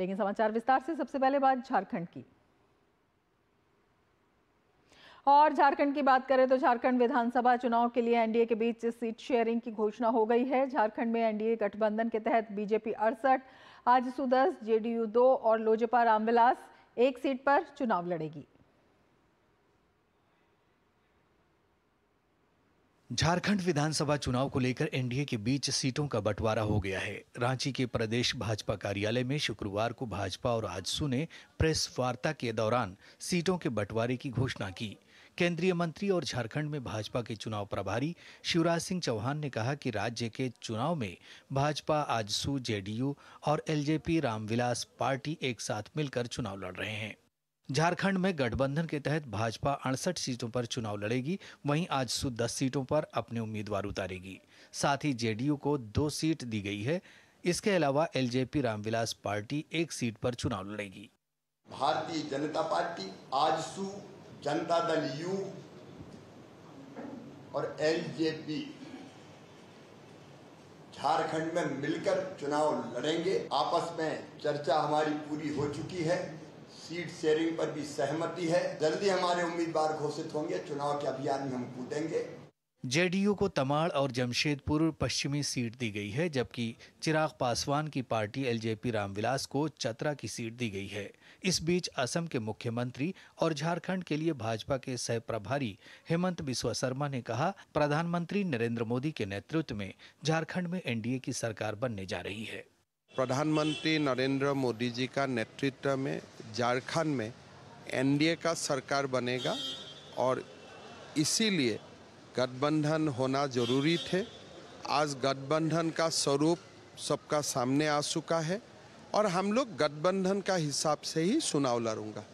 लेकिन समाचार विस्तार से सबसे पहले बात झारखंड की और झारखंड की बात करें तो झारखंड विधानसभा चुनाव के लिए एनडीए के बीच सीट शेयरिंग की घोषणा हो गई है झारखंड में एनडीए गठबंधन के तहत बीजेपी अड़सठ आजसू दस जेडीयू दो और लोजपा रामविलास एक सीट पर चुनाव लड़ेगी झारखंड विधानसभा चुनाव को लेकर एनडीए के बीच सीटों का बंटवारा हो गया है रांची के प्रदेश भाजपा कार्यालय में शुक्रवार को भाजपा और आजसू ने प्रेस वार्ता के दौरान सीटों के बंटवारे की घोषणा की केंद्रीय मंत्री और झारखंड में भाजपा के चुनाव प्रभारी शिवराज सिंह चौहान ने कहा कि राज्य के चुनाव में भाजपा आजसू जेडीयू और एलजेपी रामविलास पार्टी एक साथ मिलकर चुनाव लड़ रहे हैं झारखंड में गठबंधन के तहत भाजपा अड़सठ सीटों पर चुनाव लड़ेगी वहीं आज सु दस सीटों पर अपने उम्मीदवार उतारेगी साथ ही जेडीयू को दो सीट दी गई है इसके अलावा एलजेपी रामविलास पार्टी एक सीट पर चुनाव लड़ेगी भारतीय जनता पार्टी आज सु जनता दल यू और एलजेपी झारखंड में मिलकर चुनाव लड़ेंगे आपस में चर्चा हमारी पूरी हो चुकी है सीट शेयरिंग पर भी सहमति है जल्दी हमारे उम्मीदवार घोषित होंगे चुनाव के अभियान में हम कूदेंगे जेडीयू को तमाड़ और जमशेदपुर पश्चिमी सीट दी गई है जबकि चिराग पासवान की पार्टी एलजेपी रामविलास को चतरा की सीट दी गई है इस बीच असम के मुख्यमंत्री और झारखंड के लिए भाजपा के सह प्रभारी हेमंत बिस्वा शर्मा ने कहा प्रधानमंत्री नरेंद्र मोदी के नेतृत्व में झारखंड में एनडीए की सरकार बनने जा रही है प्रधानमंत्री नरेंद्र मोदी जी का नेतृत्व में झारखंड में एनडीए का सरकार बनेगा और इसीलिए गठबंधन होना जरूरी थे आज गठबंधन का स्वरूप सबका सामने आ चुका है और हम लोग गठबंधन का हिसाब से ही चुनाव लड़ूंगा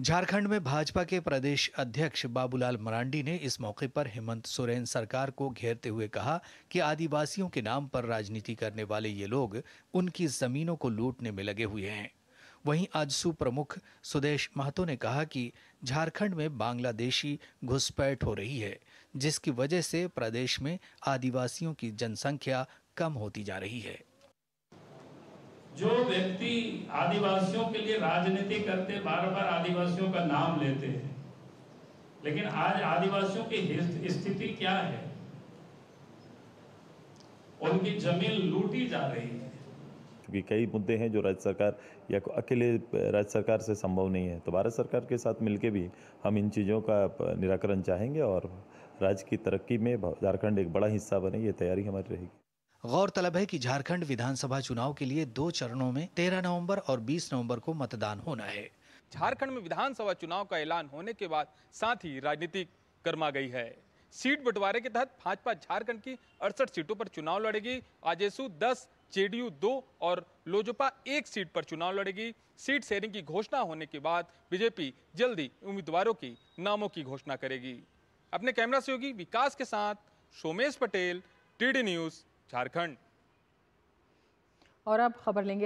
झारखंड में भाजपा के प्रदेश अध्यक्ष बाबूलाल मरांडी ने इस मौके पर हेमंत सोरेन सरकार को घेरते हुए कहा कि आदिवासियों के नाम पर राजनीति करने वाले ये लोग उनकी जमीनों को लूटने में लगे हुए हैं वहीं आज सुप्रमुख सुदेश महतो ने कहा कि झारखंड में बांग्लादेशी घुसपैठ हो रही है जिसकी वजह से प्रदेश में आदिवासियों की जनसंख्या कम होती जा रही है जो व्यक्ति आदिवासियों के लिए राजनीति करते बार बार आदिवासियों का नाम लेते हैं लेकिन आज आदिवासियों की स्थिति क्या है उनकी जमीन लूटी जा रही है क्योंकि कई मुद्दे हैं जो राज्य सरकार या अकेले राज्य सरकार से संभव नहीं है तो भारत सरकार के साथ मिलकर भी हम इन चीज़ों का निराकरण चाहेंगे और राज्य की तरक्की में झारखंड एक बड़ा हिस्सा बने ये तैयारी हमारी रहेगी गौरतलब है कि झारखंड विधानसभा चुनाव के लिए दो चरणों में तेरह नवम्बर और बीस नवम्बर को मतदान होना है झारखंड में विधानसभा चुनाव का ऐलान होने के बाद साथ ही राजनीति गर्मा गई है सीट बंटवारे के तहत भाजपा झारखंड की अड़सठ सीटों पर चुनाव लड़ेगी आजेसू दस जेडीयू दो और लोजपा एक सीट पर चुनाव लड़ेगी सीट शेयरिंग की घोषणा होने के बाद बीजेपी जल्दी उम्मीदवारों की नामों की घोषणा करेगी अपने कैमरा सहयोगी विकास के साथ सोमेश पटेल टीडी न्यूज झारखंड और अब खबर लेंगे